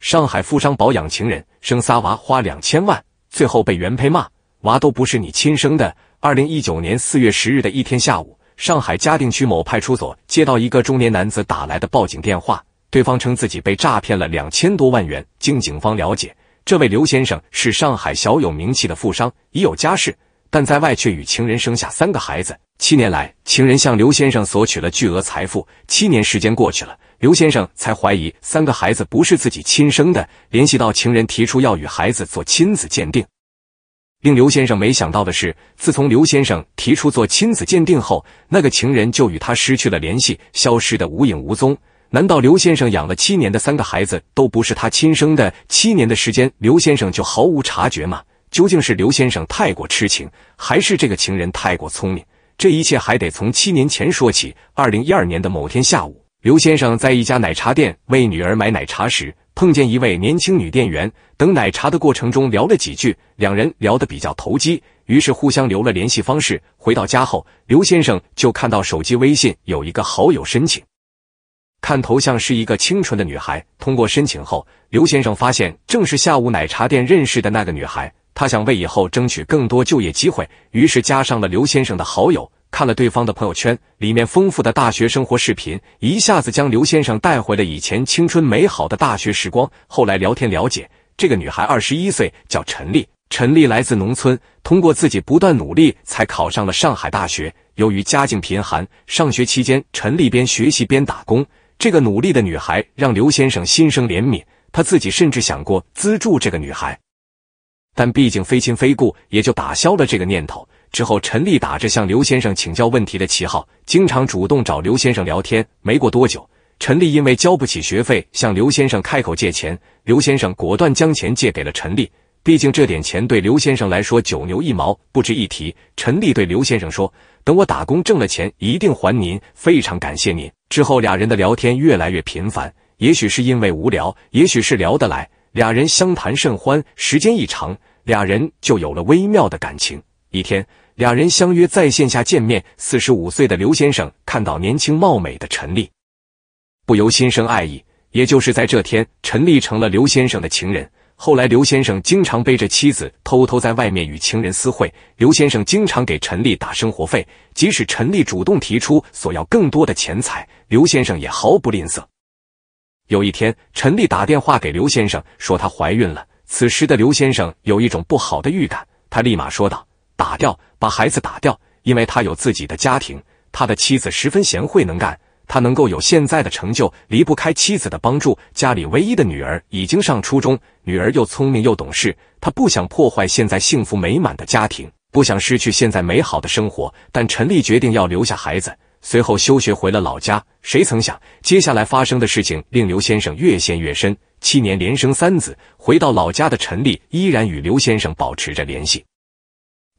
上海富商保养情人，生仨娃花两千万，最后被原配骂，娃都不是你亲生的。二零一九年四月十日的一天下午，上海嘉定区某派出所接到一个中年男子打来的报警电话，对方称自己被诈骗了两千多万元。经警方了解，这位刘先生是上海小有名气的富商，已有家室，但在外却与情人生下三个孩子。七年来，情人向刘先生索取了巨额财富。七年时间过去了。刘先生才怀疑三个孩子不是自己亲生的，联系到情人，提出要与孩子做亲子鉴定。令刘先生没想到的是，自从刘先生提出做亲子鉴定后，那个情人就与他失去了联系，消失的无影无踪。难道刘先生养了七年的三个孩子都不是他亲生的？七年的时间，刘先生就毫无察觉吗？究竟是刘先生太过痴情，还是这个情人太过聪明？这一切还得从七年前说起。二零一二年的某天下午。刘先生在一家奶茶店为女儿买奶茶时，碰见一位年轻女店员。等奶茶的过程中聊了几句，两人聊得比较投机，于是互相留了联系方式。回到家后，刘先生就看到手机微信有一个好友申请，看头像是一个清纯的女孩。通过申请后，刘先生发现正是下午奶茶店认识的那个女孩。她想为以后争取更多就业机会，于是加上了刘先生的好友。看了对方的朋友圈，里面丰富的大学生活视频，一下子将刘先生带回了以前青春美好的大学时光。后来聊天了解，这个女孩二十一岁，叫陈丽，陈丽来自农村，通过自己不断努力才考上了上海大学。由于家境贫寒，上学期间陈丽边学习边打工。这个努力的女孩让刘先生心生怜悯，他自己甚至想过资助这个女孩，但毕竟非亲非故，也就打消了这个念头。之后，陈丽打着向刘先生请教问题的旗号，经常主动找刘先生聊天。没过多久，陈丽因为交不起学费，向刘先生开口借钱。刘先生果断将钱借给了陈丽，毕竟这点钱对刘先生来说九牛一毛，不值一提。陈丽对刘先生说：“等我打工挣了钱，一定还您。非常感谢您。”之后，俩人的聊天越来越频繁。也许是因为无聊，也许是聊得来，俩人相谈甚欢。时间一长，俩人就有了微妙的感情。一天，两人相约在线下见面。四十五岁的刘先生看到年轻貌美的陈丽，不由心生爱意。也就是在这天，陈丽成了刘先生的情人。后来，刘先生经常背着妻子，偷偷在外面与情人私会。刘先生经常给陈丽打生活费，即使陈丽主动提出索要更多的钱财，刘先生也毫不吝啬。有一天，陈丽打电话给刘先生，说她怀孕了。此时的刘先生有一种不好的预感，他立马说道。打掉，把孩子打掉，因为他有自己的家庭，他的妻子十分贤惠能干，他能够有现在的成就离不开妻子的帮助。家里唯一的女儿已经上初中，女儿又聪明又懂事，他不想破坏现在幸福美满的家庭，不想失去现在美好的生活。但陈丽决定要留下孩子，随后休学回了老家。谁曾想，接下来发生的事情令刘先生越陷越深。七年连生三子，回到老家的陈丽依然与刘先生保持着联系。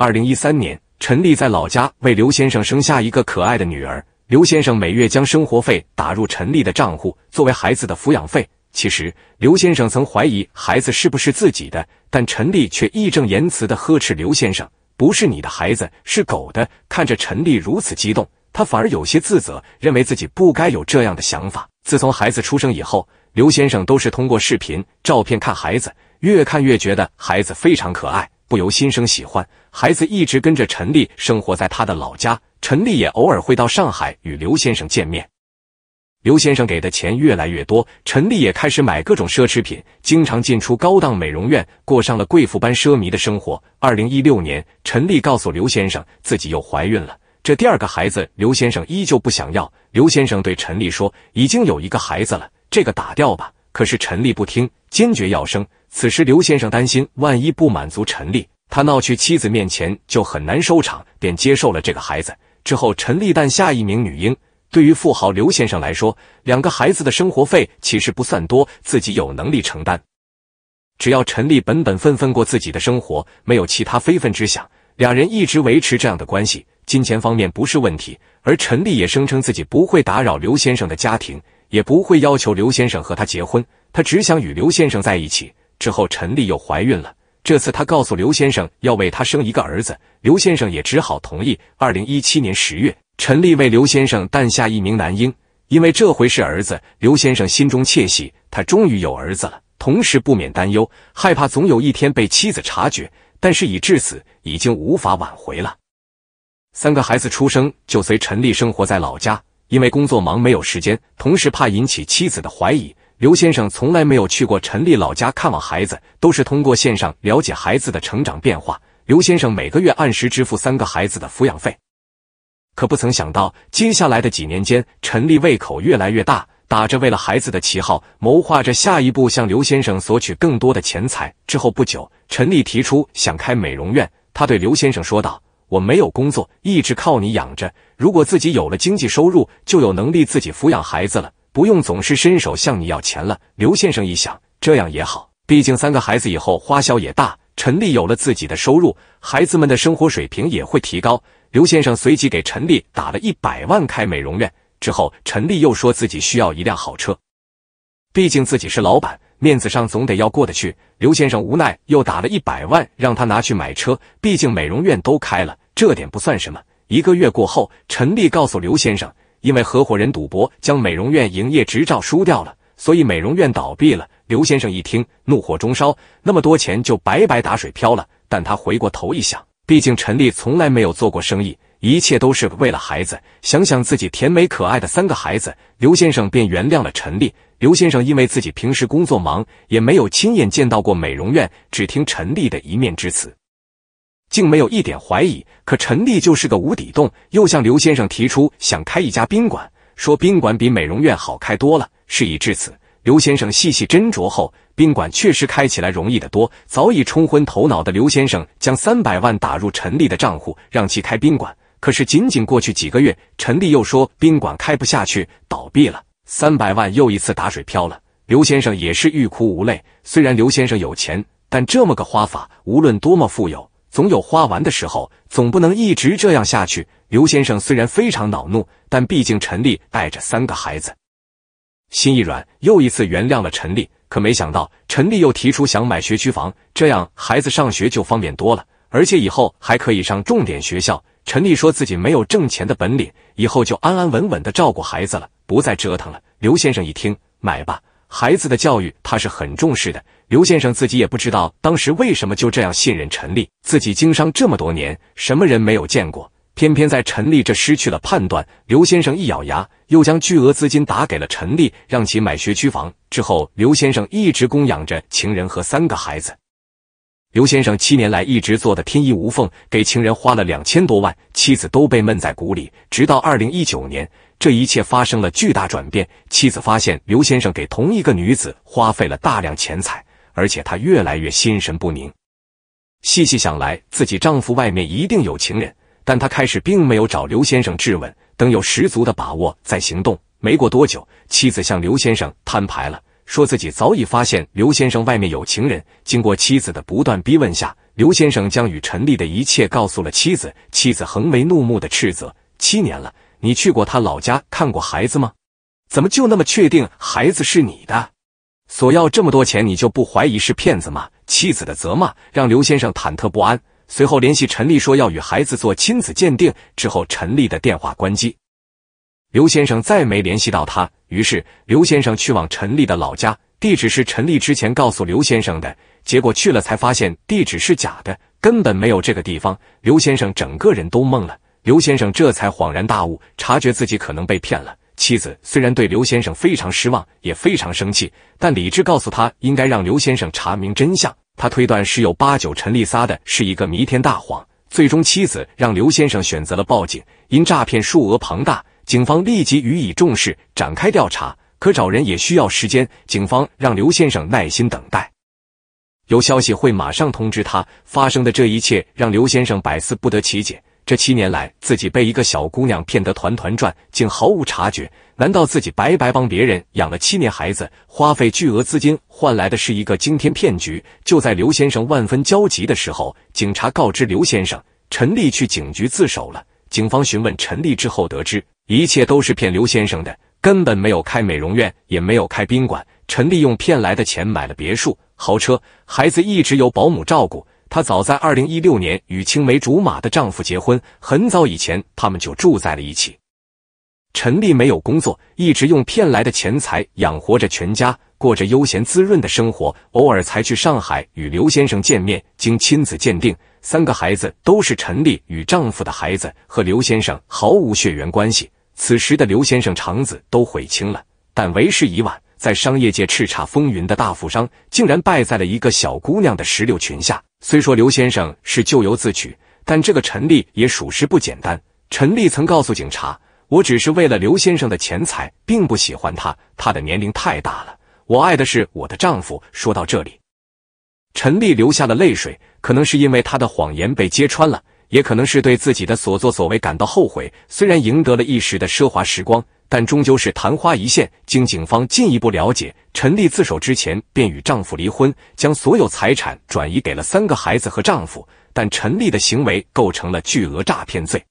二零一三年，陈丽在老家为刘先生生下一个可爱的女儿。刘先生每月将生活费打入陈丽的账户，作为孩子的抚养费。其实，刘先生曾怀疑孩子是不是自己的，但陈丽却义正言辞的呵斥刘先生：“不是你的孩子，是狗的。”看着陈丽如此激动，他反而有些自责，认为自己不该有这样的想法。自从孩子出生以后，刘先生都是通过视频、照片看孩子，越看越觉得孩子非常可爱，不由心生喜欢。孩子一直跟着陈丽生活在他的老家，陈丽也偶尔会到上海与刘先生见面。刘先生给的钱越来越多，陈丽也开始买各种奢侈品，经常进出高档美容院，过上了贵妇般奢靡的生活。二零一六年，陈丽告诉刘先生自己又怀孕了，这第二个孩子，刘先生依旧不想要。刘先生对陈丽说：“已经有一个孩子了，这个打掉吧。”可是陈丽不听，坚决要生。此时，刘先生担心万一不满足陈丽。他闹去妻子面前就很难收场，便接受了这个孩子。之后，陈立诞下一名女婴。对于富豪刘先生来说，两个孩子的生活费其实不算多，自己有能力承担。只要陈立本本分分过自己的生活，没有其他非分之想，两人一直维持这样的关系，金钱方面不是问题。而陈立也声称自己不会打扰刘先生的家庭，也不会要求刘先生和他结婚，他只想与刘先生在一起。之后，陈立又怀孕了。这次，他告诉刘先生要为他生一个儿子，刘先生也只好同意。二零一七年十月，陈丽为刘先生诞下一名男婴。因为这回是儿子，刘先生心中窃喜，他终于有儿子了。同时，不免担忧，害怕总有一天被妻子察觉。但事已至此，已经无法挽回了。三个孩子出生就随陈丽生活在老家，因为工作忙没有时间，同时怕引起妻子的怀疑。刘先生从来没有去过陈丽老家看望孩子，都是通过线上了解孩子的成长变化。刘先生每个月按时支付三个孩子的抚养费，可不曾想到，接下来的几年间，陈丽胃口越来越大，打着为了孩子的旗号，谋划着下一步向刘先生索取更多的钱财。之后不久，陈丽提出想开美容院，她对刘先生说道：“我没有工作，一直靠你养着。如果自己有了经济收入，就有能力自己抚养孩子了。”不用总是伸手向你要钱了。刘先生一想，这样也好，毕竟三个孩子以后花销也大。陈丽有了自己的收入，孩子们的生活水平也会提高。刘先生随即给陈丽打了一百万开美容院。之后，陈丽又说自己需要一辆好车，毕竟自己是老板，面子上总得要过得去。刘先生无奈又打了一百万让他拿去买车，毕竟美容院都开了，这点不算什么。一个月过后，陈丽告诉刘先生。因为合伙人赌博将美容院营业执照输掉了，所以美容院倒闭了。刘先生一听，怒火中烧，那么多钱就白白打水漂了。但他回过头一想，毕竟陈丽从来没有做过生意，一切都是为了孩子。想想自己甜美可爱的三个孩子，刘先生便原谅了陈丽。刘先生因为自己平时工作忙，也没有亲眼见到过美容院，只听陈丽的一面之词。竟没有一点怀疑，可陈丽就是个无底洞。又向刘先生提出想开一家宾馆，说宾馆比美容院好开多了。事已至此，刘先生细细斟酌后，宾馆确实开起来容易得多。早已冲昏头脑的刘先生将三百万打入陈丽的账户，让其开宾馆。可是仅仅过去几个月，陈丽又说宾馆开不下去，倒闭了，三百万又一次打水漂了。刘先生也是欲哭无泪。虽然刘先生有钱，但这么个花法，无论多么富有。总有花完的时候，总不能一直这样下去。刘先生虽然非常恼怒，但毕竟陈丽带着三个孩子，心一软，又一次原谅了陈丽。可没想到，陈丽又提出想买学区房，这样孩子上学就方便多了，而且以后还可以上重点学校。陈丽说自己没有挣钱的本领，以后就安安稳稳的照顾孩子了，不再折腾了。刘先生一听，买吧。孩子的教育，他是很重视的。刘先生自己也不知道当时为什么就这样信任陈丽，自己经商这么多年，什么人没有见过，偏偏在陈丽这失去了判断。刘先生一咬牙，又将巨额资金打给了陈丽，让其买学区房。之后，刘先生一直供养着情人和三个孩子。刘先生七年来一直做的天衣无缝，给情人花了两千多万，妻子都被闷在鼓里。直到二零一九年，这一切发生了巨大转变。妻子发现刘先生给同一个女子花费了大量钱财，而且他越来越心神不宁。细细想来，自己丈夫外面一定有情人，但她开始并没有找刘先生质问，等有十足的把握再行动。没过多久，妻子向刘先生摊牌了。说自己早已发现刘先生外面有情人。经过妻子的不断逼问下，刘先生将与陈丽的一切告诉了妻子。妻子横眉怒目的斥责：“七年了，你去过他老家看过孩子吗？怎么就那么确定孩子是你的？索要这么多钱，你就不怀疑是骗子吗？”妻子的责骂让刘先生忐忑不安。随后联系陈丽说要与孩子做亲子鉴定，之后陈丽的电话关机。刘先生再没联系到他，于是刘先生去往陈丽的老家，地址是陈丽之前告诉刘先生的。结果去了才发现地址是假的，根本没有这个地方。刘先生整个人都懵了。刘先生这才恍然大悟，察觉自己可能被骗了。妻子虽然对刘先生非常失望，也非常生气，但理智告诉他应该让刘先生查明真相。他推断十有八九陈丽撒的是一个弥天大谎。最终，妻子让刘先生选择了报警，因诈骗数额庞大。警方立即予以重视，展开调查。可找人也需要时间，警方让刘先生耐心等待，有消息会马上通知他。发生的这一切让刘先生百思不得其解。这七年来，自己被一个小姑娘骗得团团转，竟毫无察觉。难道自己白白帮别人养了七年孩子，花费巨额资金换来的是一个惊天骗局？就在刘先生万分焦急的时候，警察告知刘先生，陈丽去警局自首了。警方询问陈丽之后，得知。一切都是骗刘先生的，根本没有开美容院，也没有开宾馆。陈丽用骗来的钱买了别墅、豪车，孩子一直由保姆照顾。她早在二零一六年与青梅竹马的丈夫结婚，很早以前他们就住在了一起。陈丽没有工作，一直用骗来的钱财养活着全家，过着悠闲滋润的生活，偶尔才去上海与刘先生见面。经亲子鉴定，三个孩子都是陈丽与丈夫的孩子，和刘先生毫无血缘关系。此时的刘先生肠子都悔青了，但为时已晚。在商业界叱咤风云的大富商，竟然败在了一个小姑娘的石榴裙下。虽说刘先生是咎由自取，但这个陈丽也属实不简单。陈丽曾告诉警察：“我只是为了刘先生的钱财，并不喜欢他，他的年龄太大了。我爱的是我的丈夫。”说到这里，陈丽流下了泪水，可能是因为她的谎言被揭穿了。也可能是对自己的所作所为感到后悔。虽然赢得了一时的奢华时光，但终究是昙花一现。经警方进一步了解，陈丽自首之前便与丈夫离婚，将所有财产转移给了三个孩子和丈夫。但陈丽的行为构成了巨额诈骗罪，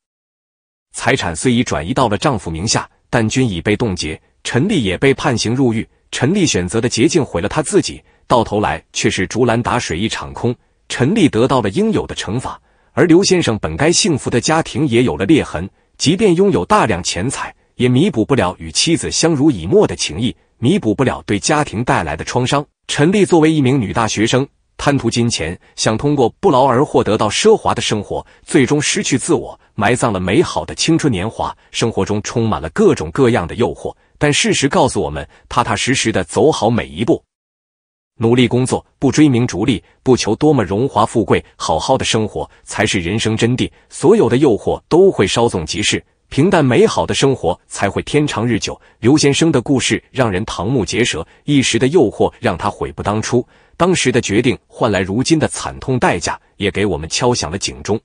财产虽已转移到了丈夫名下，但均已被冻结。陈丽也被判刑入狱。陈丽选择的捷径毁了她自己，到头来却是竹篮打水一场空。陈丽得到了应有的惩罚。而刘先生本该幸福的家庭也有了裂痕，即便拥有大量钱财，也弥补不了与妻子相濡以沫的情谊，弥补不了对家庭带来的创伤。陈丽作为一名女大学生，贪图金钱，想通过不劳而获得到奢华的生活，最终失去自我，埋葬了美好的青春年华。生活中充满了各种各样的诱惑，但事实告诉我们，踏踏实实的走好每一步。努力工作，不追名逐利，不求多么荣华富贵，好好的生活才是人生真谛。所有的诱惑都会稍纵即逝，平淡美好的生活才会天长日久。刘先生的故事让人瞠目结舌，一时的诱惑让他悔不当初，当时的决定换来如今的惨痛代价，也给我们敲响了警钟。